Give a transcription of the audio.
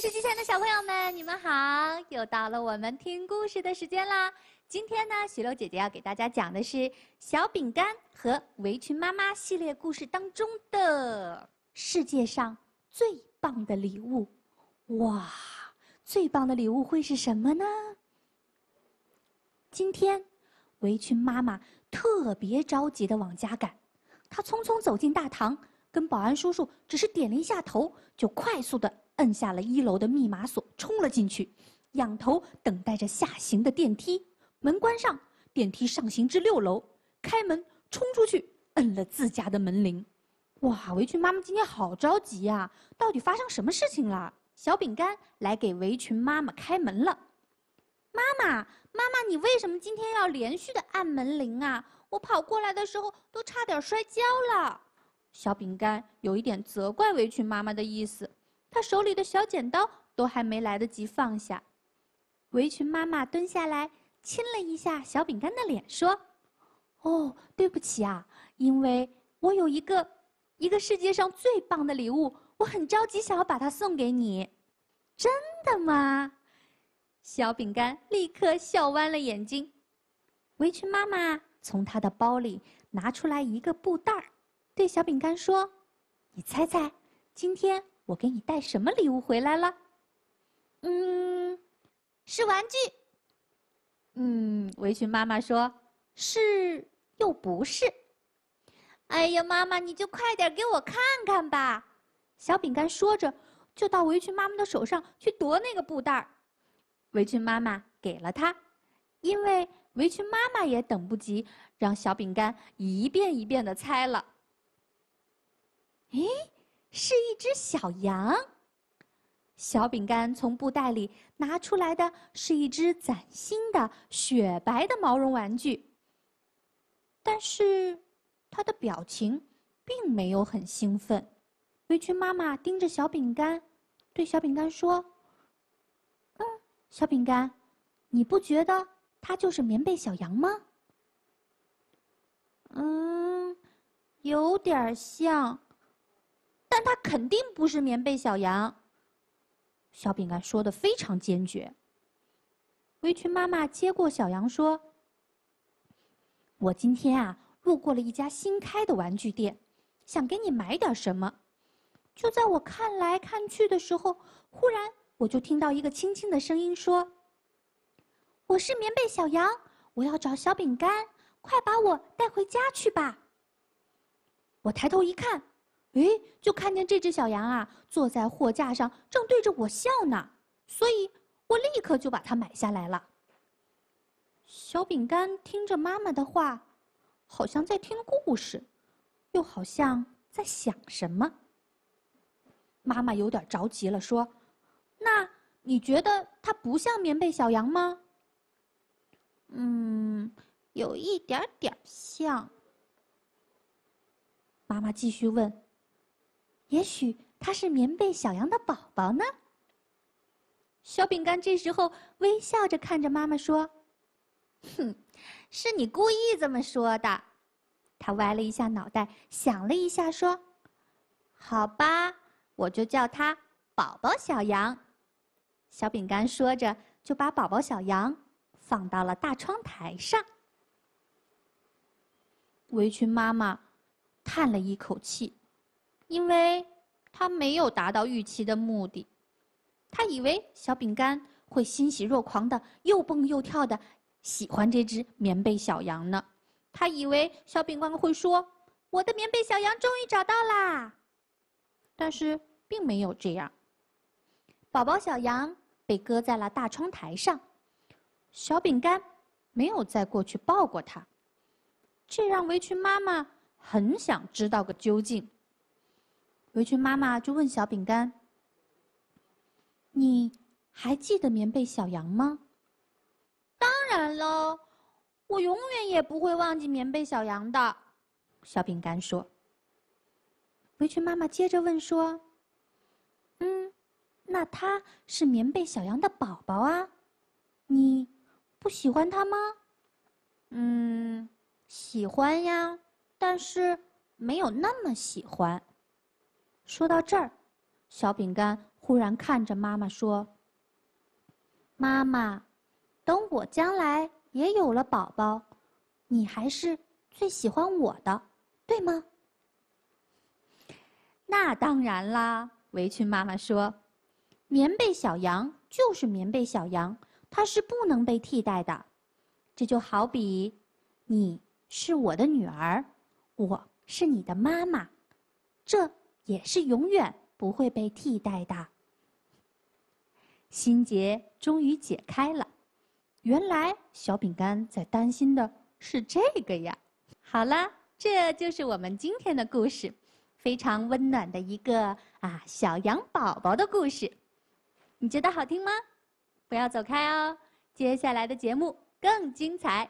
电视机前的小朋友们，你们好！又到了我们听故事的时间啦。今天呢，许璐姐姐要给大家讲的是《小饼干和围裙妈妈》系列故事当中的《世界上最棒的礼物》。哇，最棒的礼物会是什么呢？今天，围裙妈妈特别着急的往家赶，她匆匆走进大堂，跟保安叔叔只是点了一下头，就快速的。摁下了一楼的密码锁，冲了进去，仰头等待着下行的电梯，门关上，电梯上行至六楼，开门冲出去，摁了自家的门铃。哇，围裙妈妈今天好着急呀！到底发生什么事情了？小饼干来给围裙妈妈开门了。妈妈，妈妈，你为什么今天要连续的按门铃啊？我跑过来的时候都差点摔跤了。小饼干有一点责怪围裙妈妈的意思。他手里的小剪刀都还没来得及放下，围裙妈妈蹲下来亲了一下小饼干的脸，说：“哦，对不起啊，因为我有一个一个世界上最棒的礼物，我很着急想要把它送给你。”真的吗？小饼干立刻笑弯了眼睛。围裙妈妈从她的包里拿出来一个布袋儿，对小饼干说：“你猜猜，今天……”我给你带什么礼物回来了？嗯，是玩具。嗯，围裙妈妈说，是又不是。哎呀，妈妈，你就快点给我看看吧！小饼干说着，就到围裙妈妈的手上去夺那个布袋儿。围裙妈妈给了他，因为围裙妈妈也等不及让小饼干一遍一遍的猜了。诶。是一只小羊，小饼干从布袋里拿出来的是一只崭新的雪白的毛绒玩具。但是，他的表情并没有很兴奋。围裙妈妈盯着小饼干，对小饼干说：“嗯，小饼干，你不觉得它就是棉被小羊吗？”嗯，有点像。肯定不是棉被小羊。小饼干说的非常坚决。围裙妈妈接过小羊说：“我今天啊路过了一家新开的玩具店，想给你买点什么。就在我看来看去的时候，忽然我就听到一个轻轻的声音说：‘我是棉被小羊，我要找小饼干，快把我带回家去吧。’我抬头一看。”哎，就看见这只小羊啊，坐在货架上，正对着我笑呢，所以我立刻就把它买下来了。小饼干听着妈妈的话，好像在听故事，又好像在想什么。妈妈有点着急了，说：“那你觉得它不像棉被小羊吗？”嗯，有一点点像。妈妈继续问。也许它是棉被小羊的宝宝呢。小饼干这时候微笑着看着妈妈说：“哼，是你故意这么说的。”他歪了一下脑袋，想了一下，说：“好吧，我就叫它宝宝小羊。”小饼干说着，就把宝宝小羊放到了大窗台上。围裙妈妈叹了一口气。因为他没有达到预期的目的，他以为小饼干会欣喜若狂的又蹦又跳的喜欢这只棉被小羊呢，他以为小饼干会说：“我的棉被小羊终于找到啦！”但是并没有这样。宝宝小羊被搁在了大窗台上，小饼干没有再过去抱过它，这让围裙妈妈很想知道个究竟。围裙妈妈就问小饼干：“你还记得棉被小羊吗？”“当然了，我永远也不会忘记棉被小羊的。”小饼干说。围裙妈妈接着问说：“嗯，那他是棉被小羊的宝宝啊，你不喜欢他吗？”“嗯，喜欢呀，但是没有那么喜欢。”说到这儿，小饼干忽然看着妈妈说：“妈妈，等我将来也有了宝宝，你还是最喜欢我的，对吗？”那当然啦，围裙妈妈说：“棉被小羊就是棉被小羊，它是不能被替代的。这就好比，你是我的女儿，我是你的妈妈，这。”也是永远不会被替代的。心结终于解开了，原来小饼干在担心的是这个呀。好啦，这就是我们今天的故事，非常温暖的一个啊小羊宝宝的故事，你觉得好听吗？不要走开哦，接下来的节目更精彩。